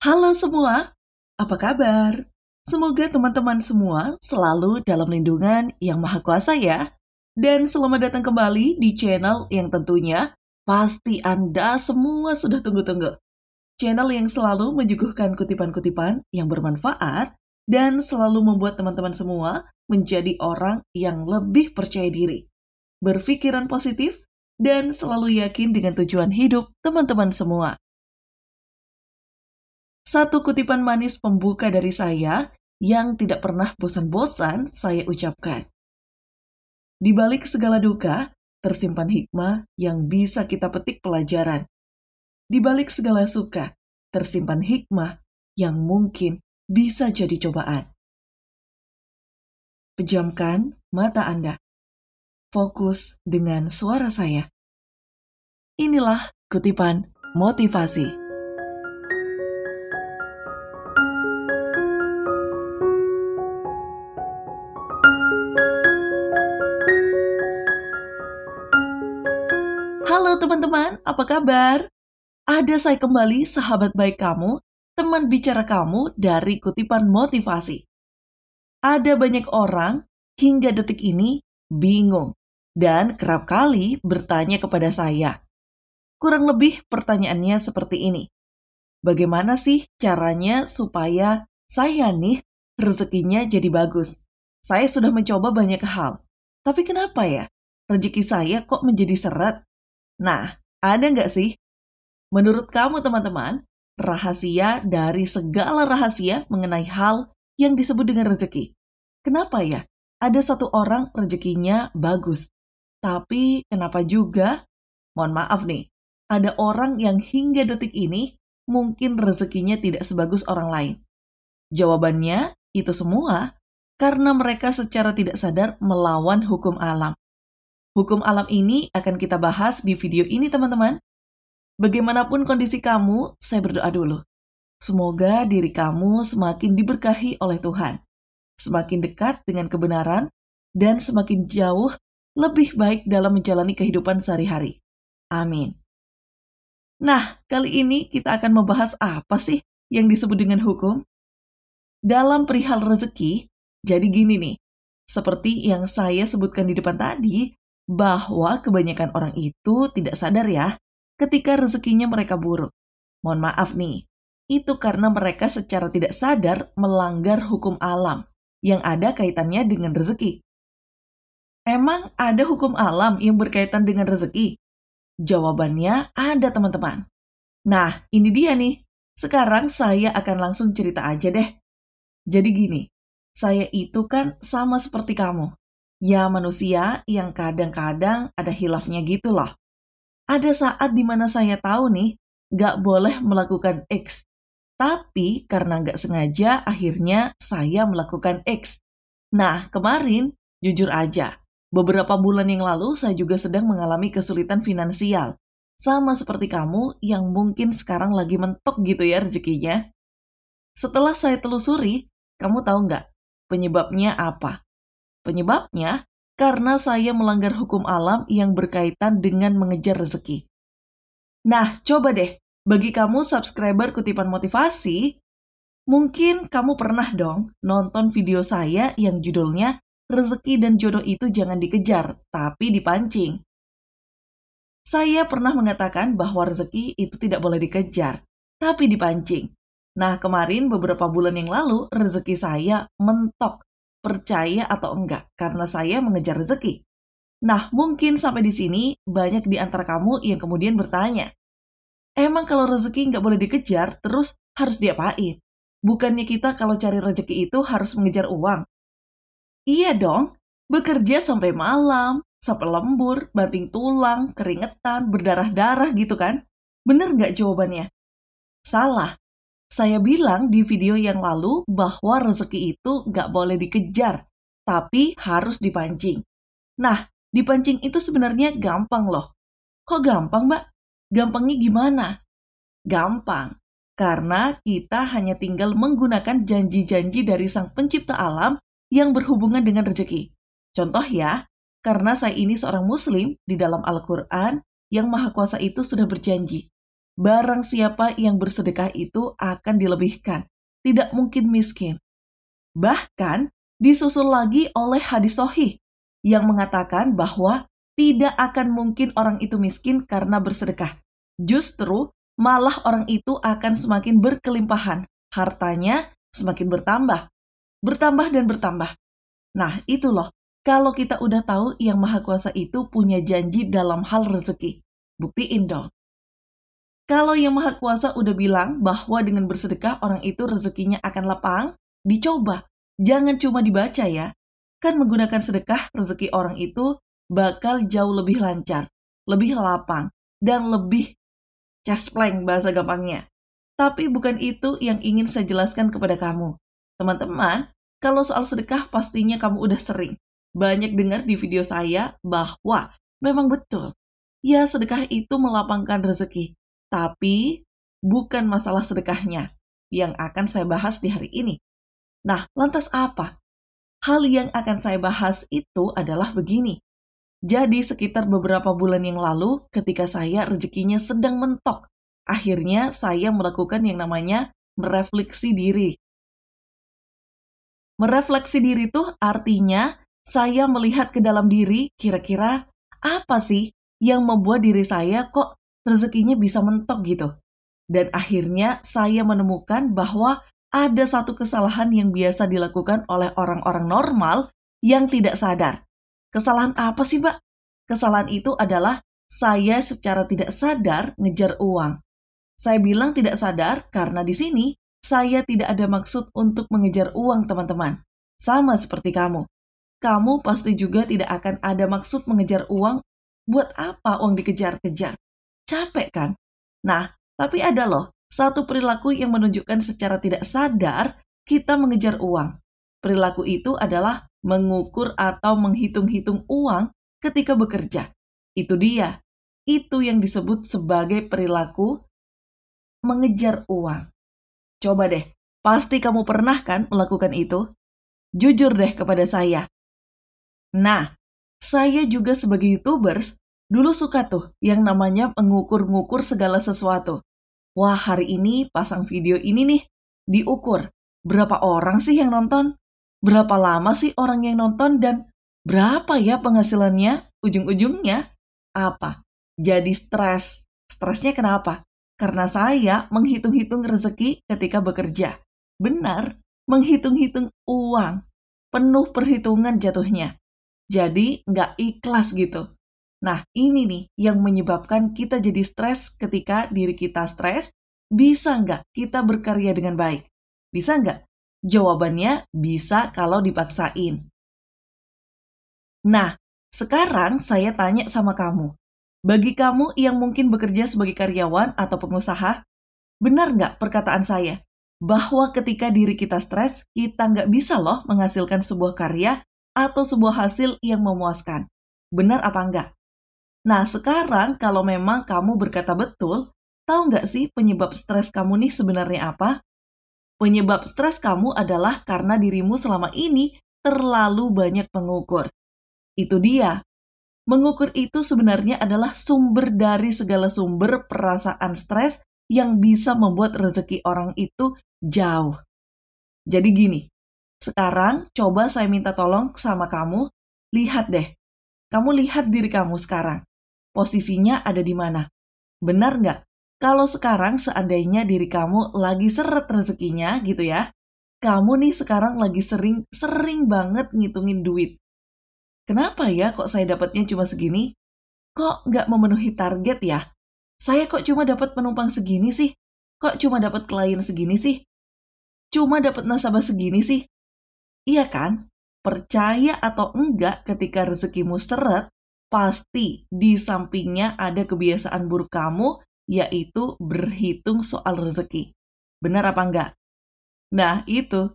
Halo semua, apa kabar? Semoga teman-teman semua selalu dalam lindungan yang maha kuasa ya. Dan selamat datang kembali di channel yang tentunya pasti Anda semua sudah tunggu-tunggu. Channel yang selalu menyuguhkan kutipan-kutipan yang bermanfaat dan selalu membuat teman-teman semua menjadi orang yang lebih percaya diri, berpikiran positif, dan selalu yakin dengan tujuan hidup teman-teman semua. Satu kutipan manis pembuka dari saya yang tidak pernah bosan-bosan saya ucapkan. Di balik segala duka, tersimpan hikmah yang bisa kita petik pelajaran. Di balik segala suka, tersimpan hikmah yang mungkin bisa jadi cobaan. Pejamkan mata Anda. Fokus dengan suara saya. Inilah kutipan motivasi. teman-teman, apa kabar? Ada saya kembali sahabat baik kamu, teman bicara kamu dari kutipan motivasi. Ada banyak orang hingga detik ini bingung dan kerap kali bertanya kepada saya. Kurang lebih pertanyaannya seperti ini. Bagaimana sih caranya supaya saya nih rezekinya jadi bagus? Saya sudah mencoba banyak hal. Tapi kenapa ya? Rezeki saya kok menjadi seret? Nah, ada nggak sih? Menurut kamu teman-teman, rahasia dari segala rahasia mengenai hal yang disebut dengan rezeki. Kenapa ya? Ada satu orang rezekinya bagus, tapi kenapa juga? Mohon maaf nih, ada orang yang hingga detik ini mungkin rezekinya tidak sebagus orang lain. Jawabannya, itu semua karena mereka secara tidak sadar melawan hukum alam. Hukum alam ini akan kita bahas di video ini, teman-teman. Bagaimanapun kondisi kamu, saya berdoa dulu. Semoga diri kamu semakin diberkahi oleh Tuhan, semakin dekat dengan kebenaran, dan semakin jauh lebih baik dalam menjalani kehidupan sehari-hari. Amin. Nah, kali ini kita akan membahas apa sih yang disebut dengan hukum? Dalam perihal rezeki, jadi gini nih, seperti yang saya sebutkan di depan tadi, bahwa kebanyakan orang itu tidak sadar ya ketika rezekinya mereka buruk. Mohon maaf nih, itu karena mereka secara tidak sadar melanggar hukum alam yang ada kaitannya dengan rezeki. Emang ada hukum alam yang berkaitan dengan rezeki? Jawabannya ada teman-teman. Nah, ini dia nih. Sekarang saya akan langsung cerita aja deh. Jadi gini, saya itu kan sama seperti kamu. Ya manusia yang kadang-kadang ada hilafnya gitulah. Ada saat dimana saya tahu nih, gak boleh melakukan X. Tapi karena gak sengaja akhirnya saya melakukan X. Nah kemarin, jujur aja, beberapa bulan yang lalu saya juga sedang mengalami kesulitan finansial. Sama seperti kamu yang mungkin sekarang lagi mentok gitu ya rezekinya. Setelah saya telusuri, kamu tahu nggak penyebabnya apa? Penyebabnya, karena saya melanggar hukum alam yang berkaitan dengan mengejar rezeki. Nah, coba deh, bagi kamu subscriber kutipan motivasi, mungkin kamu pernah dong nonton video saya yang judulnya Rezeki dan jodoh itu jangan dikejar, tapi dipancing. Saya pernah mengatakan bahwa rezeki itu tidak boleh dikejar, tapi dipancing. Nah, kemarin beberapa bulan yang lalu, rezeki saya mentok percaya atau enggak karena saya mengejar rezeki. Nah, mungkin sampai di sini banyak di antara kamu yang kemudian bertanya, emang kalau rezeki nggak boleh dikejar, terus harus diapain? Bukannya kita kalau cari rezeki itu harus mengejar uang? Iya dong, bekerja sampai malam, sampai lembur, banting tulang, keringetan, berdarah-darah gitu kan? Bener nggak jawabannya? Salah, saya bilang di video yang lalu bahwa rezeki itu nggak boleh dikejar, tapi harus dipancing. Nah, dipancing itu sebenarnya gampang loh. Kok gampang, Mbak? Gampangnya gimana? Gampang, karena kita hanya tinggal menggunakan janji-janji dari Sang Pencipta Alam yang berhubungan dengan rezeki. Contoh ya, karena saya ini seorang Muslim di dalam Al-Quran, yang Maha Kuasa itu sudah berjanji barang siapa yang bersedekah itu akan dilebihkan, tidak mungkin miskin. Bahkan disusul lagi oleh hadis sohih yang mengatakan bahwa tidak akan mungkin orang itu miskin karena bersedekah. Justru malah orang itu akan semakin berkelimpahan, hartanya semakin bertambah, bertambah dan bertambah. Nah, itu loh, kalau kita udah tahu yang Maha Kuasa itu punya janji dalam hal rezeki. Buktiin dong. Kalau yang maha kuasa udah bilang bahwa dengan bersedekah orang itu rezekinya akan lapang, dicoba. Jangan cuma dibaca ya. Kan menggunakan sedekah rezeki orang itu bakal jauh lebih lancar, lebih lapang, dan lebih cespleng bahasa gampangnya. Tapi bukan itu yang ingin saya jelaskan kepada kamu. Teman-teman, kalau soal sedekah pastinya kamu udah sering. Banyak dengar di video saya bahwa memang betul. Ya, sedekah itu melapangkan rezeki tapi bukan masalah sedekahnya yang akan saya bahas di hari ini. Nah, lantas apa? Hal yang akan saya bahas itu adalah begini. Jadi sekitar beberapa bulan yang lalu ketika saya rezekinya sedang mentok, akhirnya saya melakukan yang namanya merefleksi diri. Merefleksi diri itu artinya saya melihat ke dalam diri kira-kira apa sih yang membuat diri saya kok rezekinya bisa mentok gitu. Dan akhirnya saya menemukan bahwa ada satu kesalahan yang biasa dilakukan oleh orang-orang normal yang tidak sadar. Kesalahan apa sih, Mbak? Kesalahan itu adalah saya secara tidak sadar ngejar uang. Saya bilang tidak sadar karena di sini saya tidak ada maksud untuk mengejar uang, teman-teman. Sama seperti kamu. Kamu pasti juga tidak akan ada maksud mengejar uang. Buat apa uang dikejar-kejar? capek kan? Nah, tapi ada loh satu perilaku yang menunjukkan secara tidak sadar kita mengejar uang. Perilaku itu adalah mengukur atau menghitung-hitung uang ketika bekerja. Itu dia. Itu yang disebut sebagai perilaku mengejar uang. Coba deh, pasti kamu pernah kan melakukan itu? Jujur deh kepada saya. Nah, saya juga sebagai YouTubers Dulu suka tuh yang namanya mengukur-ngukur segala sesuatu. Wah, hari ini pasang video ini nih, diukur. Berapa orang sih yang nonton? Berapa lama sih orang yang nonton dan berapa ya penghasilannya? Ujung-ujungnya apa? Jadi stres. Stresnya kenapa? Karena saya menghitung-hitung rezeki ketika bekerja. Benar, menghitung-hitung uang. Penuh perhitungan jatuhnya. Jadi nggak ikhlas gitu Nah, ini nih yang menyebabkan kita jadi stres ketika diri kita stres. Bisa nggak kita berkarya dengan baik? Bisa nggak? Jawabannya bisa kalau dipaksain. Nah, sekarang saya tanya sama kamu. Bagi kamu yang mungkin bekerja sebagai karyawan atau pengusaha, benar nggak perkataan saya? Bahwa ketika diri kita stres, kita nggak bisa loh menghasilkan sebuah karya atau sebuah hasil yang memuaskan. Benar apa nggak? Nah, sekarang kalau memang kamu berkata betul, tahu nggak sih penyebab stres kamu nih sebenarnya apa? Penyebab stres kamu adalah karena dirimu selama ini terlalu banyak mengukur. Itu dia. Mengukur itu sebenarnya adalah sumber dari segala sumber perasaan stres yang bisa membuat rezeki orang itu jauh. Jadi gini, sekarang coba saya minta tolong sama kamu, lihat deh. Kamu lihat diri kamu sekarang posisinya ada di mana. Benar nggak? Kalau sekarang seandainya diri kamu lagi seret rezekinya gitu ya, kamu nih sekarang lagi sering, sering banget ngitungin duit. Kenapa ya kok saya dapatnya cuma segini? Kok nggak memenuhi target ya? Saya kok cuma dapat penumpang segini sih? Kok cuma dapat klien segini sih? Cuma dapat nasabah segini sih? Iya kan? Percaya atau enggak ketika rezekimu seret, pasti di sampingnya ada kebiasaan buruk kamu, yaitu berhitung soal rezeki. Benar apa enggak? Nah, itu.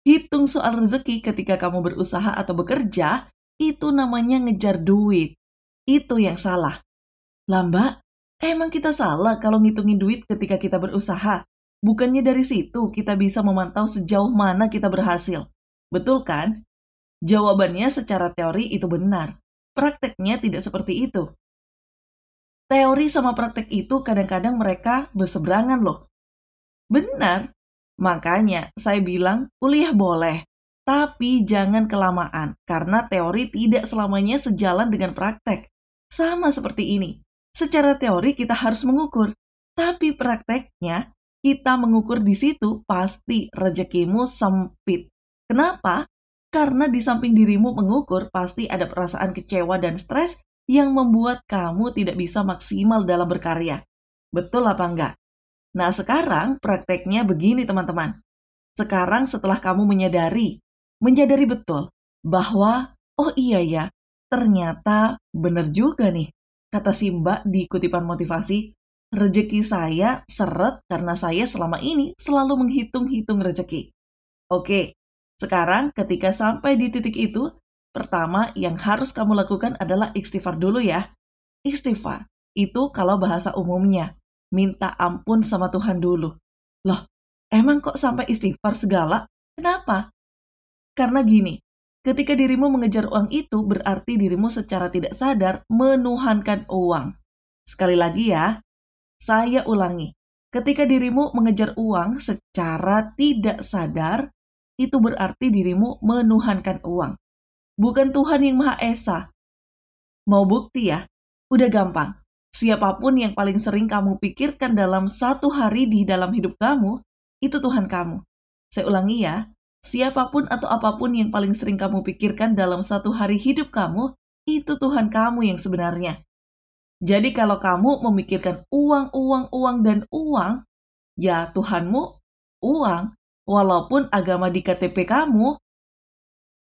Hitung soal rezeki ketika kamu berusaha atau bekerja, itu namanya ngejar duit. Itu yang salah. Lamba, emang kita salah kalau ngitungin duit ketika kita berusaha? Bukannya dari situ kita bisa memantau sejauh mana kita berhasil. Betul kan? Jawabannya secara teori itu benar prakteknya tidak seperti itu. Teori sama praktek itu kadang-kadang mereka berseberangan loh. Benar, makanya saya bilang kuliah boleh, tapi jangan kelamaan karena teori tidak selamanya sejalan dengan praktek. Sama seperti ini, secara teori kita harus mengukur, tapi prakteknya kita mengukur di situ pasti rejekimu sempit. Kenapa? Karena di samping dirimu mengukur, pasti ada perasaan kecewa dan stres yang membuat kamu tidak bisa maksimal dalam berkarya. Betul apa enggak? Nah, sekarang prakteknya begini, teman-teman. Sekarang setelah kamu menyadari, menyadari betul bahwa, oh iya ya, ternyata benar juga nih. Kata Simba di kutipan motivasi, rejeki saya seret karena saya selama ini selalu menghitung-hitung rejeki. Oke, sekarang ketika sampai di titik itu, pertama yang harus kamu lakukan adalah istighfar dulu ya. Istighfar itu kalau bahasa umumnya, minta ampun sama Tuhan dulu. Loh, emang kok sampai istighfar segala? Kenapa? Karena gini, ketika dirimu mengejar uang itu berarti dirimu secara tidak sadar menuhankan uang. Sekali lagi ya, saya ulangi. Ketika dirimu mengejar uang secara tidak sadar, itu berarti dirimu menuhankan uang. Bukan Tuhan yang Maha Esa. Mau bukti ya? Udah gampang. Siapapun yang paling sering kamu pikirkan dalam satu hari di dalam hidup kamu, itu Tuhan kamu. Saya ulangi ya, siapapun atau apapun yang paling sering kamu pikirkan dalam satu hari hidup kamu, itu Tuhan kamu yang sebenarnya. Jadi kalau kamu memikirkan uang, uang, uang, dan uang, ya Tuhanmu uang, walaupun agama di KTP kamu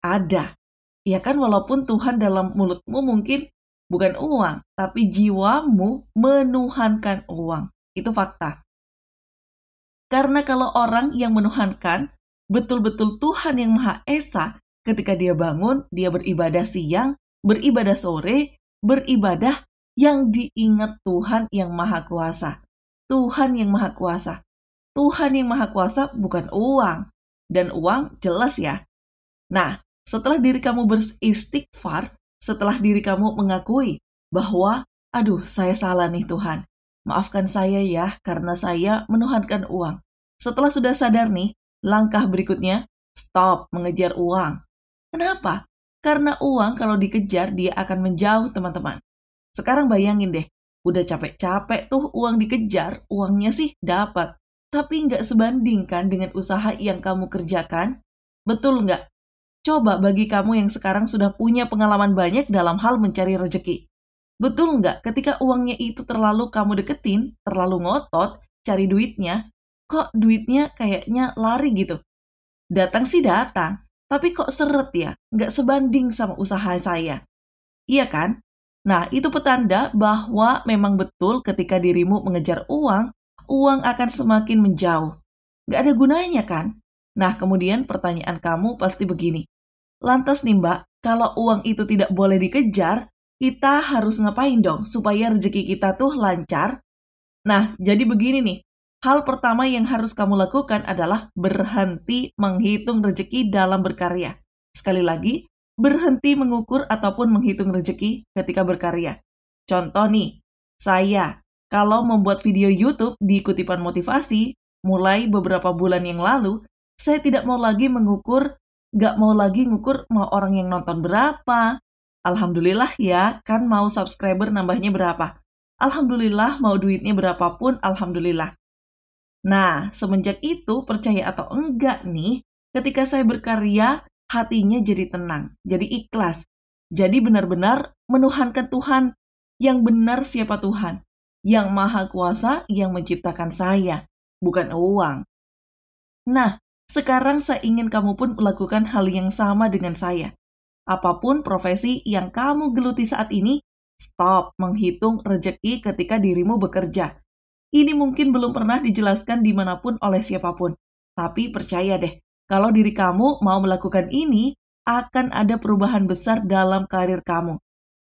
ada. Ya kan walaupun Tuhan dalam mulutmu mungkin bukan uang, tapi jiwamu menuhankan uang. Itu fakta. Karena kalau orang yang menuhankan betul-betul Tuhan yang Maha Esa, ketika dia bangun, dia beribadah siang, beribadah sore, beribadah yang diingat Tuhan yang Maha Kuasa. Tuhan yang Maha Kuasa. Tuhan yang Maha Kuasa bukan uang. Dan uang jelas ya. Nah, setelah diri kamu beristighfar, setelah diri kamu mengakui bahwa, aduh saya salah nih Tuhan, maafkan saya ya karena saya menuhankan uang. Setelah sudah sadar nih, langkah berikutnya, stop mengejar uang. Kenapa? Karena uang kalau dikejar dia akan menjauh teman-teman. Sekarang bayangin deh, udah capek-capek tuh uang dikejar, uangnya sih dapat tapi nggak sebanding kan dengan usaha yang kamu kerjakan? Betul nggak? Coba bagi kamu yang sekarang sudah punya pengalaman banyak dalam hal mencari rejeki. Betul nggak ketika uangnya itu terlalu kamu deketin, terlalu ngotot, cari duitnya, kok duitnya kayaknya lari gitu? Datang sih datang, tapi kok seret ya, nggak sebanding sama usaha saya. Iya kan? Nah, itu petanda bahwa memang betul ketika dirimu mengejar uang, uang akan semakin menjauh. Gak ada gunanya kan? Nah, kemudian pertanyaan kamu pasti begini. Lantas nih mbak, kalau uang itu tidak boleh dikejar, kita harus ngapain dong supaya rezeki kita tuh lancar? Nah, jadi begini nih. Hal pertama yang harus kamu lakukan adalah berhenti menghitung rezeki dalam berkarya. Sekali lagi, berhenti mengukur ataupun menghitung rezeki ketika berkarya. Contoh nih, saya kalau membuat video YouTube di kutipan motivasi, mulai beberapa bulan yang lalu, saya tidak mau lagi mengukur, nggak mau lagi ngukur mau orang yang nonton berapa. Alhamdulillah ya, kan mau subscriber nambahnya berapa. Alhamdulillah mau duitnya berapapun, Alhamdulillah. Nah, semenjak itu percaya atau enggak nih, ketika saya berkarya, hatinya jadi tenang, jadi ikhlas. Jadi benar-benar menuhankan Tuhan yang benar siapa Tuhan yang maha kuasa yang menciptakan saya, bukan uang. Nah, sekarang saya ingin kamu pun melakukan hal yang sama dengan saya. Apapun profesi yang kamu geluti saat ini, stop menghitung rejeki ketika dirimu bekerja. Ini mungkin belum pernah dijelaskan dimanapun oleh siapapun. Tapi percaya deh, kalau diri kamu mau melakukan ini, akan ada perubahan besar dalam karir kamu.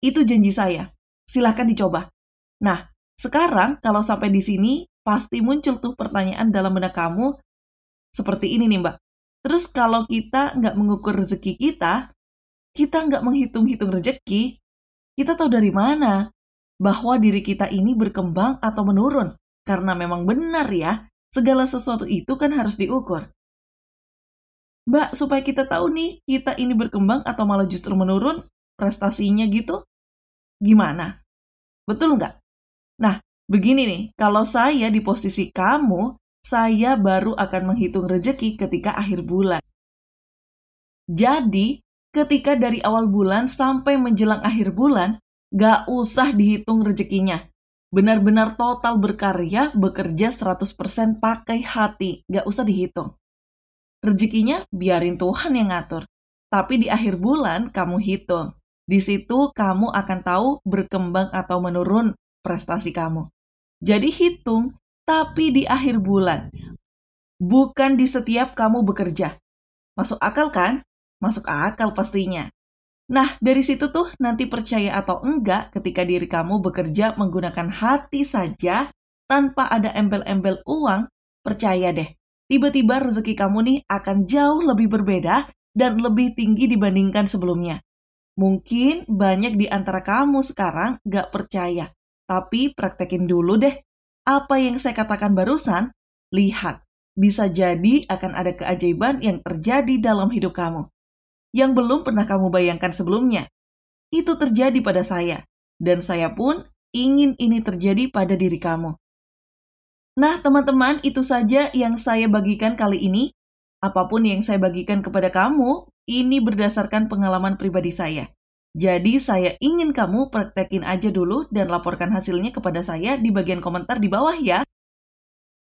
Itu janji saya. Silahkan dicoba. Nah, sekarang kalau sampai di sini pasti muncul tuh pertanyaan dalam benak kamu seperti ini nih mbak. Terus kalau kita nggak mengukur rezeki kita, kita nggak menghitung-hitung rezeki, kita tahu dari mana bahwa diri kita ini berkembang atau menurun. Karena memang benar ya, segala sesuatu itu kan harus diukur. Mbak, supaya kita tahu nih, kita ini berkembang atau malah justru menurun prestasinya gitu, gimana? Betul nggak? Nah, begini nih, kalau saya di posisi kamu, saya baru akan menghitung rejeki ketika akhir bulan. Jadi, ketika dari awal bulan sampai menjelang akhir bulan, gak usah dihitung rezekinya. Benar-benar total berkarya, bekerja 100% pakai hati, gak usah dihitung. Rezekinya biarin Tuhan yang ngatur. Tapi di akhir bulan kamu hitung. Di situ kamu akan tahu berkembang atau menurun prestasi kamu. Jadi hitung, tapi di akhir bulan. Bukan di setiap kamu bekerja. Masuk akal kan? Masuk akal pastinya. Nah, dari situ tuh nanti percaya atau enggak ketika diri kamu bekerja menggunakan hati saja tanpa ada embel-embel uang, percaya deh, tiba-tiba rezeki kamu nih akan jauh lebih berbeda dan lebih tinggi dibandingkan sebelumnya. Mungkin banyak di antara kamu sekarang gak percaya tapi praktekin dulu deh. Apa yang saya katakan barusan, lihat. Bisa jadi akan ada keajaiban yang terjadi dalam hidup kamu. Yang belum pernah kamu bayangkan sebelumnya. Itu terjadi pada saya. Dan saya pun ingin ini terjadi pada diri kamu. Nah, teman-teman, itu saja yang saya bagikan kali ini. Apapun yang saya bagikan kepada kamu, ini berdasarkan pengalaman pribadi saya. Jadi saya ingin kamu praktekin aja dulu dan laporkan hasilnya kepada saya di bagian komentar di bawah ya.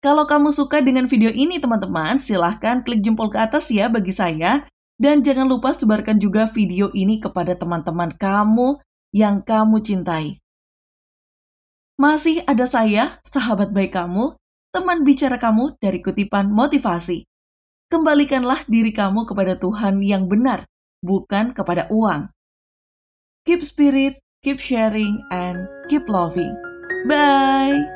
Kalau kamu suka dengan video ini teman-teman, silahkan klik jempol ke atas ya bagi saya. Dan jangan lupa sebarkan juga video ini kepada teman-teman kamu yang kamu cintai. Masih ada saya, sahabat baik kamu, teman bicara kamu dari kutipan motivasi. Kembalikanlah diri kamu kepada Tuhan yang benar, bukan kepada uang keep spirit, keep sharing, and keep loving. Bye!